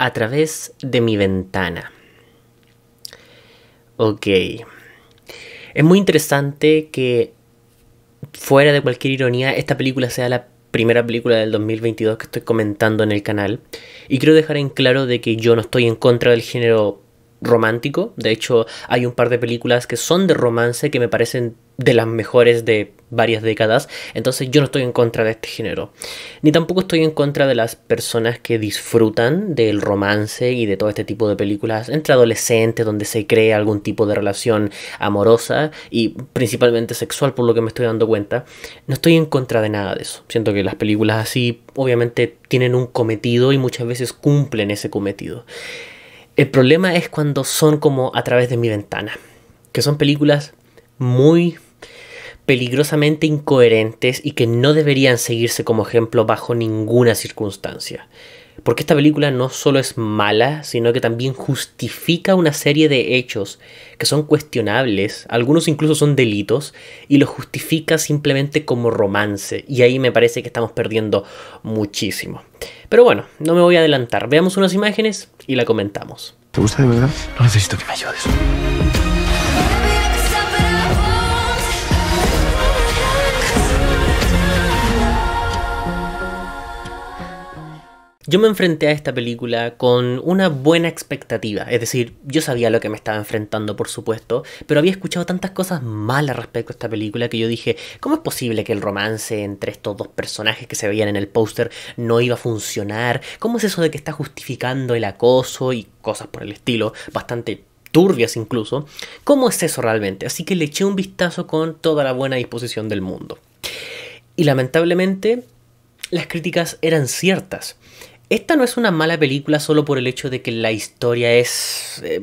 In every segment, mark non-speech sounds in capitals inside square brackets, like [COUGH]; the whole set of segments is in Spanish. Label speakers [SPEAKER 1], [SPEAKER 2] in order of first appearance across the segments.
[SPEAKER 1] a través de mi ventana. Ok. Es muy interesante que, fuera de cualquier ironía, esta película sea la primera película del 2022 que estoy comentando en el canal. Y quiero dejar en claro de que yo no estoy en contra del género romántico. De hecho, hay un par de películas que son de romance que me parecen de las mejores de varias décadas, entonces yo no estoy en contra de este género. Ni tampoco estoy en contra de las personas que disfrutan del romance y de todo este tipo de películas entre adolescentes donde se crea algún tipo de relación amorosa y principalmente sexual por lo que me estoy dando cuenta. No estoy en contra de nada de eso. Siento que las películas así obviamente tienen un cometido y muchas veces cumplen ese cometido. El problema es cuando son como a través de mi ventana, que son películas muy peligrosamente incoherentes y que no deberían seguirse como ejemplo bajo ninguna circunstancia. Porque esta película no solo es mala, sino que también justifica una serie de hechos que son cuestionables, algunos incluso son delitos, y los justifica simplemente como romance. Y ahí me parece que estamos perdiendo muchísimo. Pero bueno, no me voy a adelantar. Veamos unas imágenes y la comentamos. ¿Te gusta de verdad? No necesito que me ayudes. Yo me enfrenté a esta película con una buena expectativa, es decir, yo sabía lo que me estaba enfrentando, por supuesto, pero había escuchado tantas cosas malas respecto a esta película que yo dije, ¿cómo es posible que el romance entre estos dos personajes que se veían en el póster no iba a funcionar? ¿Cómo es eso de que está justificando el acoso y cosas por el estilo? Bastante turbias incluso. ¿Cómo es eso realmente? Así que le eché un vistazo con toda la buena disposición del mundo. Y lamentablemente, las críticas eran ciertas. Esta no es una mala película solo por el hecho de que la historia es eh,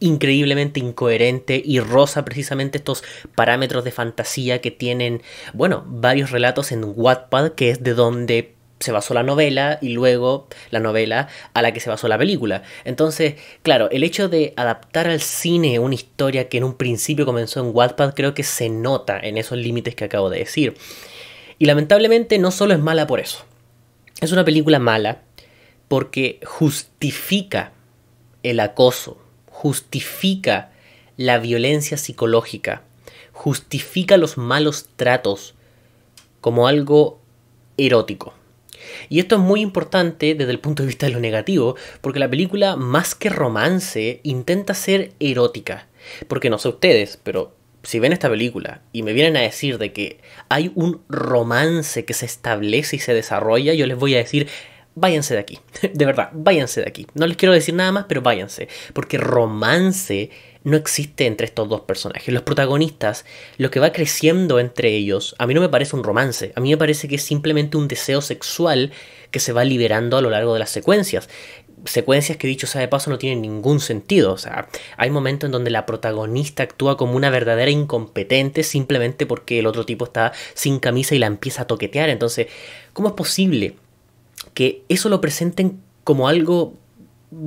[SPEAKER 1] increíblemente incoherente y rosa precisamente estos parámetros de fantasía que tienen, bueno, varios relatos en Wattpad, que es de donde se basó la novela y luego la novela a la que se basó la película. Entonces, claro, el hecho de adaptar al cine una historia que en un principio comenzó en Wattpad creo que se nota en esos límites que acabo de decir. Y lamentablemente no solo es mala por eso. Es una película mala, porque justifica el acoso, justifica la violencia psicológica, justifica los malos tratos como algo erótico. Y esto es muy importante desde el punto de vista de lo negativo, porque la película, más que romance, intenta ser erótica. Porque no sé ustedes, pero si ven esta película y me vienen a decir de que hay un romance que se establece y se desarrolla, yo les voy a decir, váyanse de aquí. [LAUGHS] De verdad, váyanse de aquí. No les quiero decir nada más, pero váyanse. Porque romance no existe entre estos dos personajes. Los protagonistas, lo que va creciendo entre ellos, a mí no me parece un romance. A mí me parece que es simplemente un deseo sexual que se va liberando a lo largo de las secuencias. Secuencias que dicho sea de paso no tienen ningún sentido. O sea, hay momentos en donde la protagonista actúa como una verdadera incompetente simplemente porque el otro tipo está sin camisa y la empieza a toquetear. Entonces, ¿cómo es posible que eso lo presenten como algo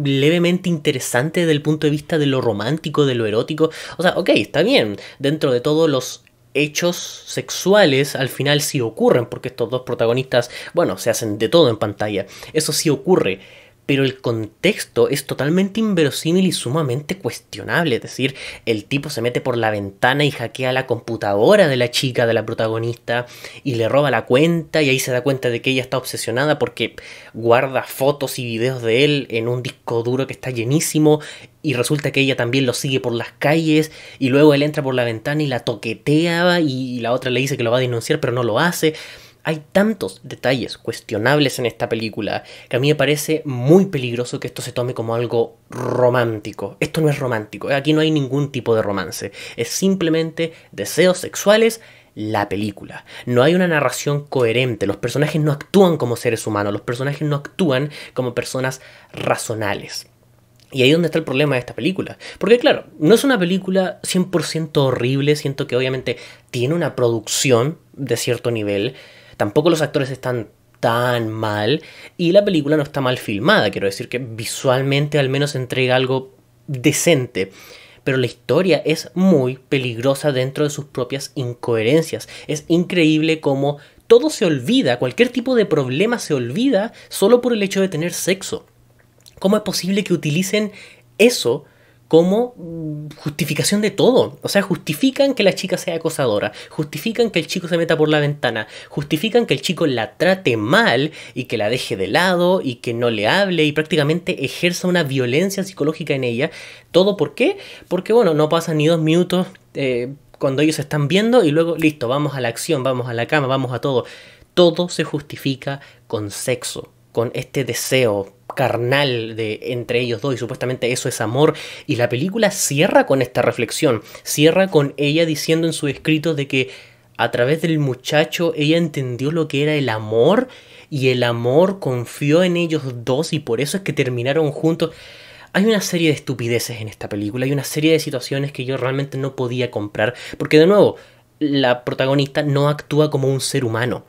[SPEAKER 1] levemente interesante desde el punto de vista de lo romántico, de lo erótico. O sea, ok, está bien, dentro de todos los hechos sexuales al final sí ocurren, porque estos dos protagonistas, bueno, se hacen de todo en pantalla. Eso sí ocurre pero el contexto es totalmente inverosímil y sumamente cuestionable. Es decir, el tipo se mete por la ventana y hackea la computadora de la chica, de la protagonista, y le roba la cuenta y ahí se da cuenta de que ella está obsesionada porque guarda fotos y videos de él en un disco duro que está llenísimo y resulta que ella también lo sigue por las calles y luego él entra por la ventana y la toqueteaba y la otra le dice que lo va a denunciar pero no lo hace hay tantos detalles cuestionables en esta película que a mí me parece muy peligroso que esto se tome como algo romántico. Esto no es romántico, ¿eh? aquí no hay ningún tipo de romance, es simplemente deseos sexuales la película. No hay una narración coherente, los personajes no actúan como seres humanos, los personajes no actúan como personas razonales. Y ahí es donde está el problema de esta película. Porque claro, no es una película 100% horrible, siento que obviamente tiene una producción de cierto nivel, Tampoco los actores están tan mal y la película no está mal filmada, quiero decir que visualmente al menos entrega algo decente. Pero la historia es muy peligrosa dentro de sus propias incoherencias. Es increíble cómo todo se olvida, cualquier tipo de problema se olvida solo por el hecho de tener sexo. ¿Cómo es posible que utilicen eso como mm, justificación de todo. O sea, justifican que la chica sea acosadora, justifican que el chico se meta por la ventana, justifican que el chico la trate mal y que la deje de lado y que no le hable y prácticamente ejerza una violencia psicológica en ella. ¿Todo por qué? Porque, bueno, no pasan ni dos minutos eh, cuando ellos están viendo y luego, listo, vamos a la acción, vamos a la cama, vamos a todo. Todo se justifica con sexo con este deseo carnal de entre ellos dos y supuestamente eso es amor y la película cierra con esta reflexión, cierra con ella diciendo en su escrito de que a través del muchacho ella entendió lo que era el amor y el amor confió en ellos dos y por eso es que terminaron juntos. Hay una serie de estupideces en esta película, hay una serie de situaciones que yo realmente no podía comprar, porque de nuevo, la protagonista no actúa como un ser humano.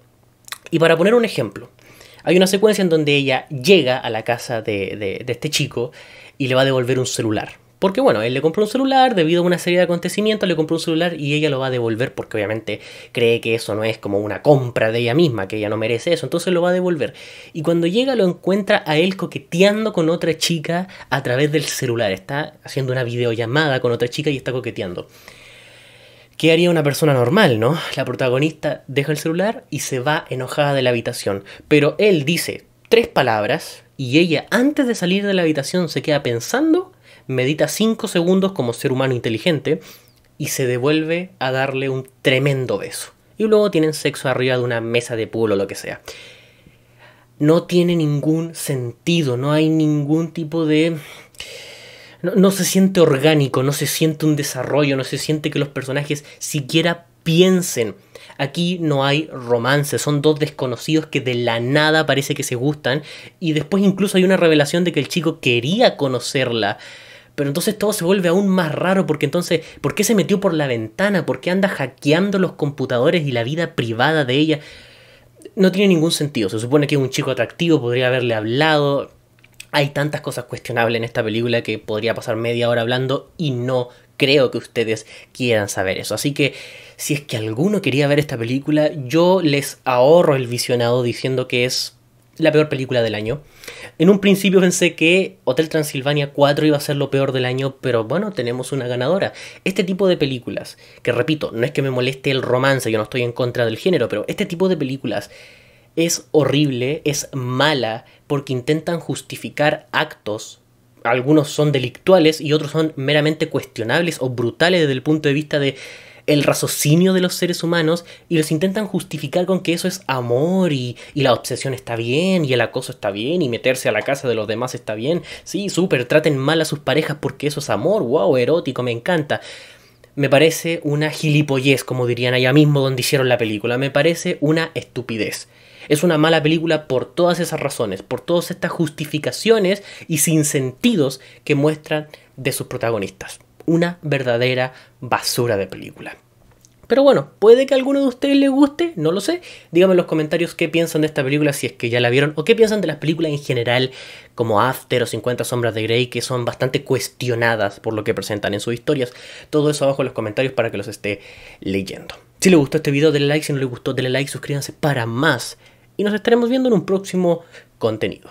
[SPEAKER 1] Y para poner un ejemplo, hay una secuencia en donde ella llega a la casa de, este chico y le va a devolver un celular. Porque bueno, él le compró un celular, debido a una serie de acontecimientos, le compró un celular y ella lo va a devolver porque obviamente cree que eso no es como una compra de ella misma, que ella no merece eso, entonces lo va a devolver. Y cuando llega lo encuentra a él coqueteando con otra chica a través del celular, está haciendo una videollamada con otra chica y está coqueteando. ¿Qué haría una persona normal, no? La protagonista deja el celular y se va enojada de la habitación. Pero él dice tres palabras y ella, antes de salir de la habitación, se queda pensando, medita cinco segundos como ser humano inteligente y se devuelve a darle un tremendo beso. Y luego tienen sexo arriba de una mesa de pool o lo que sea. No tiene ningún sentido, no hay ningún tipo de no, se siente orgánico, no se siente un desarrollo, no se siente que los personajes siquiera piensen. Aquí no hay romance, son dos desconocidos que de la nada parece que se gustan y después incluso hay una revelación de que el chico quería conocerla. Pero entonces todo se vuelve aún más raro porque entonces, ¿por qué se metió por la ventana? ¿Por qué anda hackeando los computadores y la vida privada de ella? No tiene ningún sentido. Se supone que es un chico atractivo, podría haberle hablado. Hay tantas cosas cuestionables en esta película que podría pasar media hora hablando y no creo que ustedes quieran saber eso. Así que si es que alguno quería ver esta película, yo les ahorro el visionado diciendo que es la peor película del año. En un principio pensé que Hotel Transilvania 4 iba a ser lo peor del año, pero bueno, tenemos una ganadora. Este tipo de películas, que repito, no es que me moleste el romance, yo no estoy en contra del género, pero este tipo de películas es horrible, es mala, porque intentan justificar actos. Algunos son delictuales y otros son meramente cuestionables o brutales desde el punto de vista de el raciocinio de los seres humanos y los intentan justificar con que eso es amor y, y, la obsesión está bien y el acoso está bien y meterse a la casa de los demás está bien. Sí, súper, traten mal a sus parejas porque eso es amor, wow, erótico, me encanta me parece una gilipollez, como dirían allá mismo donde hicieron la película. Me parece una estupidez. Es una mala película por todas esas razones, por todas estas justificaciones y sinsentidos que muestran de sus protagonistas. Una verdadera basura de película. Pero bueno, puede que a alguno de ustedes le guste, no lo sé. Díganme en los comentarios qué piensan de esta película, si es que ya la vieron, o qué piensan de las películas en general, como After o 50 Sombras de Grey, que son bastante cuestionadas por lo que presentan en sus historias. Todo eso abajo en los comentarios para que los esté leyendo. Si les gustó este video, denle like. Si no les gustó, denle like, suscríbanse para más. Y nos estaremos viendo en un próximo contenido.